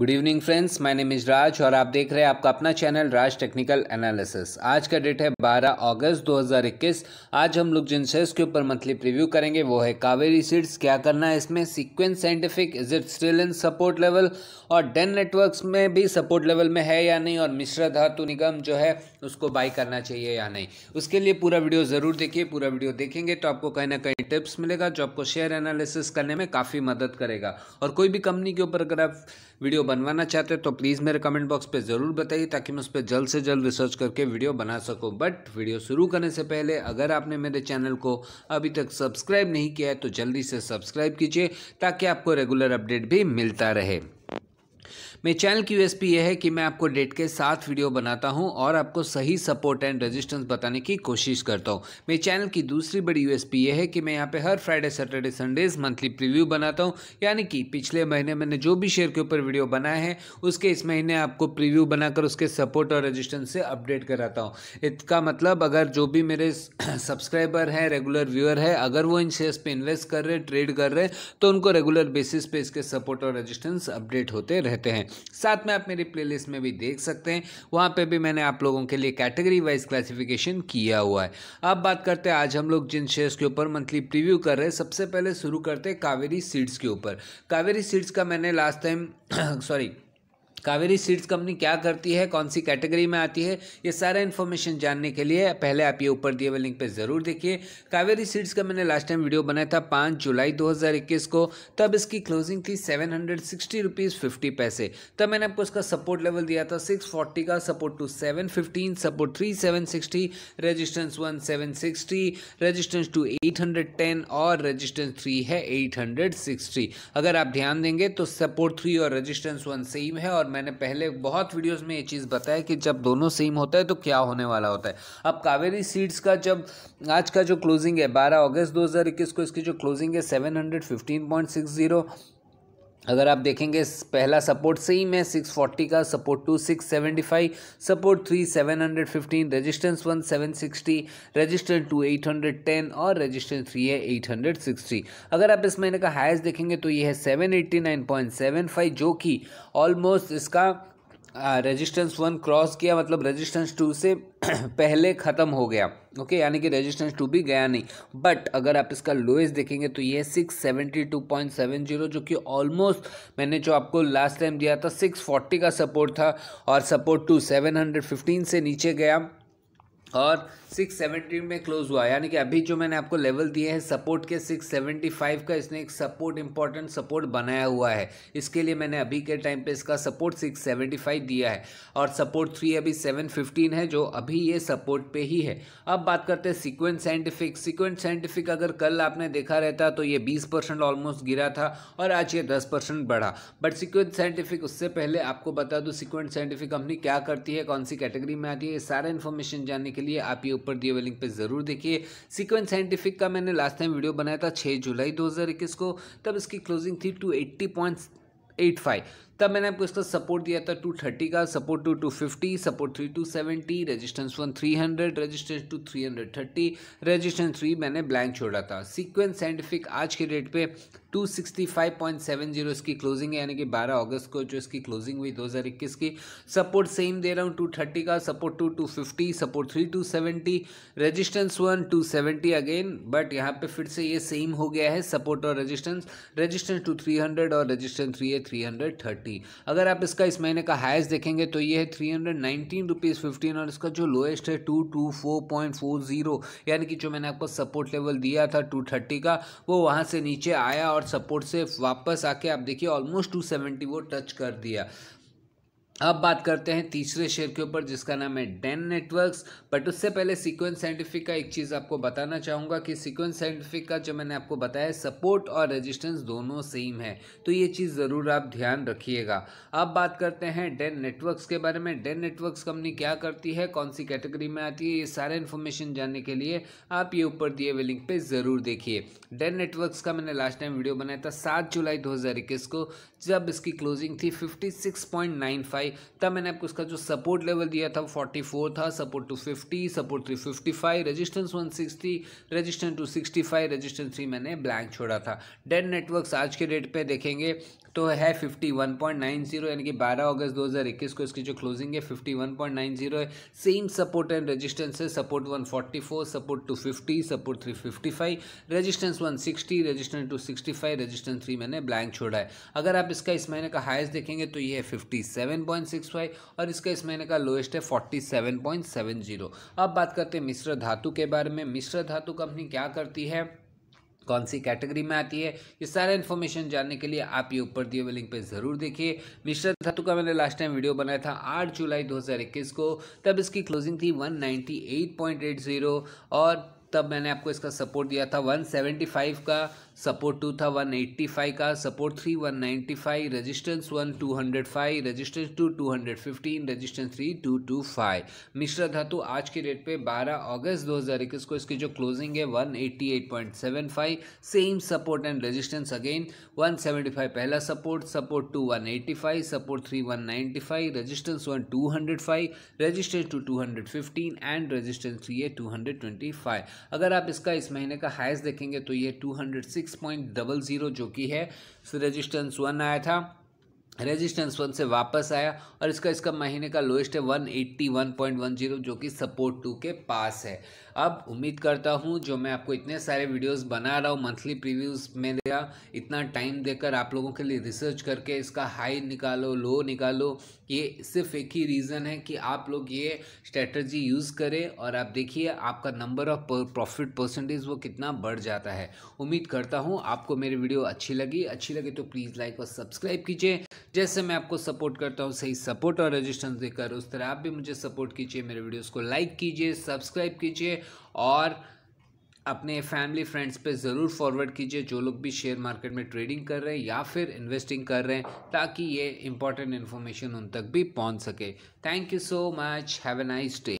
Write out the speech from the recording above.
good evening friends my name is Raj और आप देख रहे हैं आपका अपना चैनल राज टेक्निकल एनालिसिस आज का डेट है 12 अगस्त 2021 आज हम लोग जिन शेयर्स के ऊपर मंथली प्रीव्यू करेंगे वो है कावेरी सीड्स क्या करना है इसमें sequence scientific is it still in support level और डेन नेटवर्क्स में भी सपोर्ट लेवल में है या नहीं और मिश्रा धातु निगम जो है उसको बाई करना चाहिए या नहीं उसके लिए पूरा वीडियो ज़रूर देखिए पूरा वीडियो देखेंगे तो आपको कहीं ना कहीं टिप्स मिलेगा जो आपको शेयर एनालिसिस करने में काफ़ी मदद करेगा और कोई भी कंपनी के ऊपर अगर आप वीडियो वीडियो बनवाना चाहते हो तो प्लीज़ मेरे कमेंट बॉक्स पे ज़रूर बताइए ताकि मैं उस पर जल्द से जल्द रिसर्च करके वीडियो बना सकूँ बट वीडियो शुरू करने से पहले अगर आपने मेरे चैनल को अभी तक सब्सक्राइब नहीं किया है तो जल्दी से सब्सक्राइब कीजिए ताकि आपको रेगुलर अपडेट भी मिलता रहे मेरे चैनल की यूएसपी ये है कि मैं आपको डेट के साथ वीडियो बनाता हूँ और आपको सही सपोर्ट एंड रेजिस्टेंस बताने की कोशिश करता हूँ मेरे चैनल की दूसरी बड़ी यूएसपी ये है कि मैं यहाँ पे हर Friday Saturday Sundays monthly preview बनाता हूँ यानी कि पिछले महीने मैंने जो भी शेयर के ऊपर वीडियो बनाया है उसके इस महीने आपको प्रिव्यू बनाकर उसके सपोर्ट और रजिस्टेंस से अपडेट कराता हूँ इसका मतलब अगर जो भी मेरे सब्सक्राइबर है रेगुलर व्यूअर है अगर वो इन शेयर्स पे इन्वेस्ट कर रहे ट्रेड कर रहे तो उनको रेगुलर बेसिस पे इसके सपोर्ट और रेजिस्टेंस अपडेट होते रहते हैं साथ में आप मेरी प्लेलिस्ट में भी देख सकते हैं वहाँ पे भी मैंने आप लोगों के लिए कैटेगरी वाइज क्लासिफिकेशन किया हुआ है अब बात करते हैं आज हम लोग जिन शेयर्स के ऊपर मंथली प्रिव्यू कर रहे हैं सबसे पहले शुरू करते हैं कावेरी सीड्स के ऊपर कावेरी सीड्स का मैंने last time sorry Kaveri seeds company क्या करती है कौन सी कैटेगरी में आती है ये सारा इन्फॉर्मेशन जानने के लिए पहले आप ये ऊपर दिए हुए लिंक पर ज़रूर देखिए कावेरी सीड्स का मैंने लास्ट टाइम वीडियो बनाया था पाँच जुलाई दो को तब इसकी क्लोजिंग थी सेवन हंड्रेड पैसे तब मैंने आपको इसका सपोर्ट लेवल दिया था सिक्स का support two seven support three seven resistance one resistance two eight और रेजिस्टेंस थ्री है एट अगर आप ध्यान देंगे तो सपोर्ट थ्री और रेजिस्टेंस वन सेम है और मैंने पहले बहुत वीडियोस में ये चीज़ बताया कि जब दोनों सेम होता है तो क्या होने वाला होता है अब कावेरी सीड्स का जब आज का जो क्लोजिंग है बारह अगस्त 2021 को इसकी जो क्लोजिंग है seven hundred fifteen point six zero अगर आप देखेंगे पहला सपोर्ट सेम है सिक्स फोर्टी का support two six seventy five support three seven hundred fifteen resistance one seven sixty resistance two eight hundred ten और रजिस्टेंस थ्री है eight hundred sixty अगर आप इस महीने का हाइस्ट देखेंगे तो ये है seven eighty nine point seven five जो कि ऑलमोस्ट इसका रेजिस्टेंस वन क्रॉस किया मतलब रेजिस्टेंस टू से पहले ख़त्म हो गया ओके यानी कि रेजिस्टेंस टू भी गया नहीं बट अगर आप इसका लोएस्ट देखेंगे तो ये six seventy two point seven zero जो कि ऑलमोस्ट मैंने जो आपको लास्ट टाइम दिया था सिक्स फोर्टी का सपोर्ट था और support two seven hundred fifteen से नीचे गया और 670 में क्लोज हुआ यानी कि अभी जो मैंने आपको लेवल दिए हैं सपोर्ट के 675 का इसने एक सपोर्ट इंपॉर्टेंट सपोर्ट बनाया हुआ है इसके लिए मैंने अभी के टाइम पे इसका सपोर्ट 675 दिया है और सपोर्ट थ्री अभी 715 है जो अभी ये सपोर्ट पे ही है अब बात करते हैं सिक्वेंस साइंटिफिक सिक्वेंस साइंटिफिक अगर कल आपने देखा रहता तो ये बीस ऑलमोस्ट गिरा था और आज ये दस बढ़ा बट सिक्वेंस साइंटिफिक उससे पहले आपको बता दूँ सिक्वेंस साइंटिफिक कंपनी क्या करती है कौन सी कैटेगरी में आती है ये सारा इन्फॉर्मेशन जानने के लिए आप ये ऊपर दिए हुए लिंक पर ज़रूर देखिए सीक्वेंस साइंटिफिक का मैंने लास्ट टाइम वीडियो बनाया था छः जुलाई 2021 को तब इसकी क्लोजिंग थी two eighty point eight five तब मैंने आपको इसका सपोर्ट दिया था टू थर्टी का support two two fifty support three two seventy resistance one three hundred resistance two three hundred thirty resistance three मैंने ब्लैंक छोड़ा था सीक्वेंस साइंटिफिक आज के डेट पे जीरो इसकी क्लोजिंग है यानी कि बारह अगस्त को जो इसकी क्लोजिंग हुई दो हज़ार इक्कीस की सपोर्ट सेम दे रहा हूँ टू थर्टी का support two two fifty support three two seventy resistance one two seventy again but यहाँ पे फिर से ये सेम हो गया है सपोर्ट और resistance resistance two three hundred और रजिस्टेंस थ्री है थ्री हंड्रेड थर्टी थर्टी अगर आप इसका इस महीने का हाइस्ट देखेंगे तो ये है three hundred nineteen rupees fifteen और इसका जो लोएस्ट है two two four point four zero यानी कि जो मैंने आपको सपोर्ट लेवल दिया था टू थर्टी का वो वहाँ से नीचे आया और सपोर्ट से वापस आके आप देखिए ऑलमोस्ट टू सेवेंटी वो टच कर दिया अब बात करते हैं तीसरे शेयर के ऊपर जिसका नाम है डेन नेटवर्क्स बट उससे पहले सीक्वेंस साइंटिफिक का एक चीज़ आपको बताना चाहूँगा कि सीक्वेंस साइंटिफिक का जो मैंने आपको बताया सपोर्ट और रेजिस्टेंस दोनों सेम है तो ये चीज़ ज़रूर आप ध्यान रखिएगा अब बात करते हैं डेन नेटवर्क्स के बारे में डेन नेटवर्क्स कंपनी क्या करती है कौन सी कैटेगरी में आती है ये सारे इन्फॉर्मेशन जानने के लिए आप ये ऊपर दिए हुए लिंक पर ज़रूर देखिए डेन नेटवर्क्स का मैंने लास्ट टाइम वीडियो बनाया था सात जुलाई दो को जब इसकी क्लोजिंग थी फिफ्टी आई तब मैंने आपको उसका जो सपोर्ट लेवल दिया था फोर्टी फोर था support two fifty support three fifty five resistance one sixty resistance two sixty five resistance three मैंने ब्लैंक छोड़ा था डेड नेटवर्क्स आज के डेट पर देखेंगे तो है fifty one point nine zero यानी कि बारह अगस्त दो हज़ार इक्कीस को इसकी जो क्लोजिंग है fifty one point nine zero है सेम सपोर्ट एंड रेजिस्टेंस है support one forty four support two fifty support three fifty five resistance one sixty resistance two sixty five resistance three मैंने ब्लैंक छोड़ा है अगर आप इसका इस महीने का हाइस्ट देखेंगे तो ये है fifty seven point six five और इसका इस महीने का लोएस्ट है forty seven point seven zero अब बात करते हैं मिश्र धातु के बारे में मिश्र धातु कंपनी क्या करती है कौन सी कैटेगरी में आती है ये सारा इन्फॉर्मेशन जानने के लिए आप ये ऊपर दिए हुए लिंक पे ज़रूर देखिए मिश्र धातु का मैंने लास्ट टाइम वीडियो बनाया था 8 जुलाई 2021 को तब इसकी क्लोजिंग थी 198.80 और तब मैंने आपको इसका सपोर्ट दिया था 175 का सपोर्ट टू था वन एट्टी फाइव का support three one ninety five resistance one two hundred five resistance two two hundred fifteen resistance three two two five Mishra Dhatu तो आज के डेट पे बारह अगस्त दो हज़ार इक्कीस को इसकी जो क्लोजिंग है one eighty eight point seven five same support and resistance again one seventy five पहला support support two one eighty five support three one ninety five resistance one two hundred five resistance two two hundred fifteen and resistance three है two hundred twenty five अगर आप इसका इस महीने का हाइस देखेंगे तो ये two hundred six six point double zero जो कि है रेजिस्टेंस वन आया था रेजिस्टेंस वन से वापस आया और इसका इसका महीने का लोएस्ट है one eighty one point one zero जो कि सपोर्ट टू के पास है अब उम्मीद करता हूँ जो मैं आपको इतने सारे वीडियोस बना रहा हूँ मंथली प्रीव्यूज़ में दिया इतना टाइम देकर आप लोगों के लिए रिसर्च करके इसका हाई निकालो लो निकालो ये सिर्फ एक ही रीज़न है कि आप लोग ये स्ट्रेटजी यूज़ करें और आप देखिए आपका नंबर ऑफ प्रॉफिट परसेंटेज वो कितना बढ़ जाता है उम्मीद करता हूँ आपको मेरी वीडियो अच्छी लगी अच्छी लगी तो प्लीज़ लाइक और सब्सक्राइब कीजिए जैसे मैं आपको सपोर्ट करता हूँ सही सपोर्ट और रजिस्टेंस देकर उस तरह आप भी मुझे सपोर्ट कीजिए मेरे वीडियोज़ को लाइक कीजिए सब्सक्राइब कीजिए और अपने फैमिली फ्रेंड्स पे ज़रूर फॉरवर्ड कीजिए जो लोग भी शेयर मार्केट में ट्रेडिंग कर रहे हैं या फिर इन्वेस्टिंग कर रहे हैं ताकि ये इंपॉर्टेंट इन्फॉर्मेशन उन तक भी पहुंच सके thank you so much have a nice day